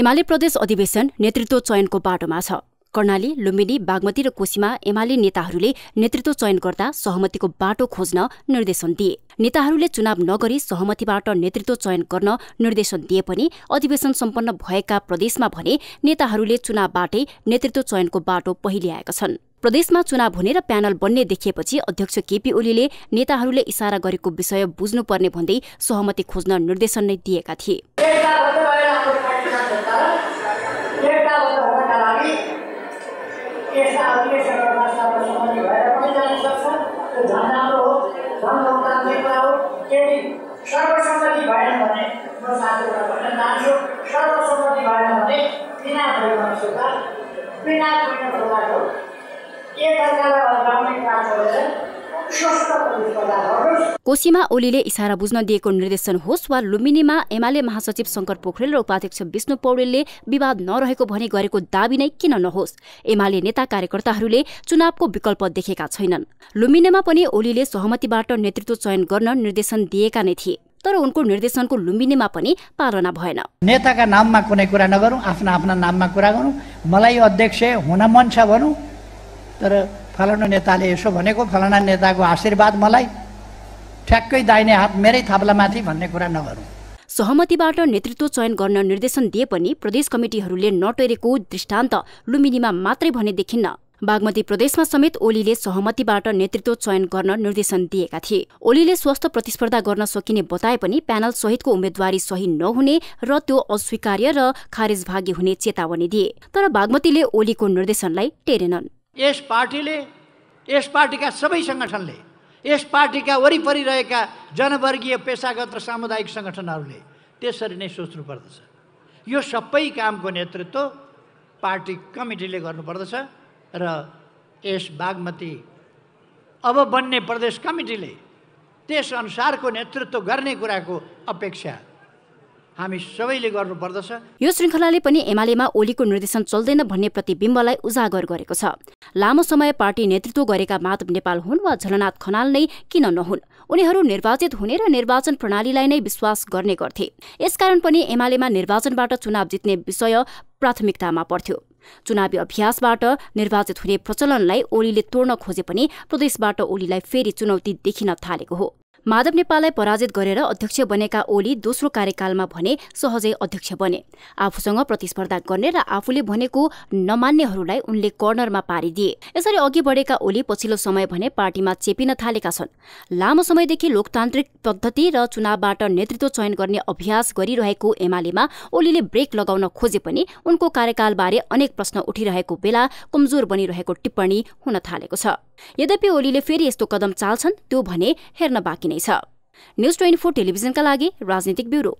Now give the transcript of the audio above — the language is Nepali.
एमाले प्रदेश अधिवेशन नेतृत्व चयनको बाटोमा छ कर्णाली लुम्बिनी बागमती र कोशीमा एमाले नेताहरूले नेतृत्व चयन गर्दा सहमतिको बाटो खोज्न निर्देशन दिए नेताहरूले चुनाव नगरी सहमतिबाट नेतृत्व चयन गर्न निर्देशन दिए पनि अधिवेशन सम्पन्न भएका प्रदेशमा भने नेताहरूले चुनावबाटै नेतृत्व चयनको बाटो पहिल्याएका छन् प्रदेशमा चुनाव हुने र प्यानल बन्ने देखिएपछि अध्यक्ष केपी ओलीले नेताहरूले इसारा गरेको विषय बुझ्नुपर्ने भन्दै सहमति खोज्न निर्देशन नै दिएका थिए सम्मति भएन भने म साथीहरूलाई भन्न चाहन्छु सर्वसम्मति भएन भने बिना भएन सुधार बिना कुनै प्रकारको एकअर्कालाई कोशीमा ओलीले इसारा बुझ्न दिएको निर्देशन होस् वा लुम्बिनीमा एमाले महासचिव शङ्कर पोखरेल र उपाध्यक्ष विष्णु पौडेलले विवाद नरहेको भने गरेको दावी नै किन नहोस् एमाले नेता कार्यकर्ताहरूले चुनावको विकल्प देखेका छैनन् लुम्बिनीमा पनि ओलीले सहमतिबाट नेतृत्व चयन गर्न निर्देशन दिएका नै थिए तर उनको निर्देशनको लुम्बिनीमा पनि पालना भएन नेताका नाममा कुनै कुरा नगरौँ आफ्ना आफ्ना नाममा कुरा गरौँ मलाई अध्यक्ष हुन मन छ भनौँ तर फलाना नेताले यसो भनेको फलाना नेताको आशीर्वाद मलाई ठ्याक्कै दाहिने हात मेरै थाप्लामाथि भन्ने कुरा नगरौँ सहमतिबाट नेतृत्व चयन गर्न निर्देशन दिए पनि प्रदेश कमिटीहरूले नटेरेको दृष्टान्त लुम्बिनीमा मात्रै भने देखिन्न बागमती प्रदेशमा समेत ओलीले सहमतिबाट नेतृत्व चयन गर्न निर्देशन दिएका थिए ओलीले स्वस्थ प्रतिस्पर्धा गर्न सकिने बताए पनि प्यानल सहितको उम्मेद्वारी सही नहुने र त्यो अस्वीकार्य र खारेज भागी हुने चेतावनी दिए तर बागमतीले ओलीको निर्देशनलाई टेरेनन् यस पार्टीले यस पार्टीका सबै सङ्गठनले यस पार्टीका वरिपरि रहेका जनवर्गीय पेसागत र सामुदायिक सङ्गठनहरूले त्यसरी नै सोच्नु पर्दछ यो सबै कामको नेतृत्व पार्टी कमिटीले गर्नुपर्दछ र यस बागमती अब बन्ने प्रदेश कमिटीले त्यसअनुसारको नेतृत्व गर्ने कुराको अपेक्षा हामी सबैले गर्नुपर्दछ यो श्रृङ्खलाले पनि एमालेमा ओलीको निर्देशन चल्दैन भन्ने प्रतिबिम्बलाई उजागर गरेको छ लामो समय पार्टी नेतृत्व गरेका माधव नेपाल हुन् वा झलनाथ खनाल नै किन नहुन् उनीहरू निर्वाचित हुने र निर्वाचन प्रणालीलाई नै विश्वास गर्ने गर्थे यसकारण पनि एमालेमा निर्वाचनबाट चुनाव जित्ने विषय प्राथमिकतामा पर्थ्यो चुनावी अभ्यासबाट निर्वाचित हुने प्रचलनलाई ओलीले तोड्न खोजे पनि प्रदेशबाट ओलीलाई फेरि चुनौती देखिन थालेको हो माधव नेपाललाई पराजित गरेर अध्यक्ष बनेका ओली दोस्रो कार्यकालमा भने सहजै अध्यक्ष बने आफूसँग प्रतिस्पर्धा गर्ने र आफूले भनेको नमान्नेहरूलाई उनले कर्नरमा पारिदिए यसरी अघि बढेका ओली पछिल्लो समय भने पार्टीमा चेपिन थालेका छन् लामो समयदेखि लोकतान्त्रिक पद्धति र चुनावबाट नेतृत्व चयन गर्ने अभ्यास गरिरहेको एमालेमा ओलीले ब्रेक लगाउन खोजे पनि उनको कार्यकालबारे अनेक प्रश्न उठिरहेको बेला कमजोर बनिरहेको टिप्पणी हुन थालेको छ यद्यपि ओलीले फेरि यस्तो कदम चाल्छन् त्यो भने हेर्न बाँकी नै छ न्युज ट्वेन्टी फोर टेलिभिजनका लागि राजनीतिक ब्युरो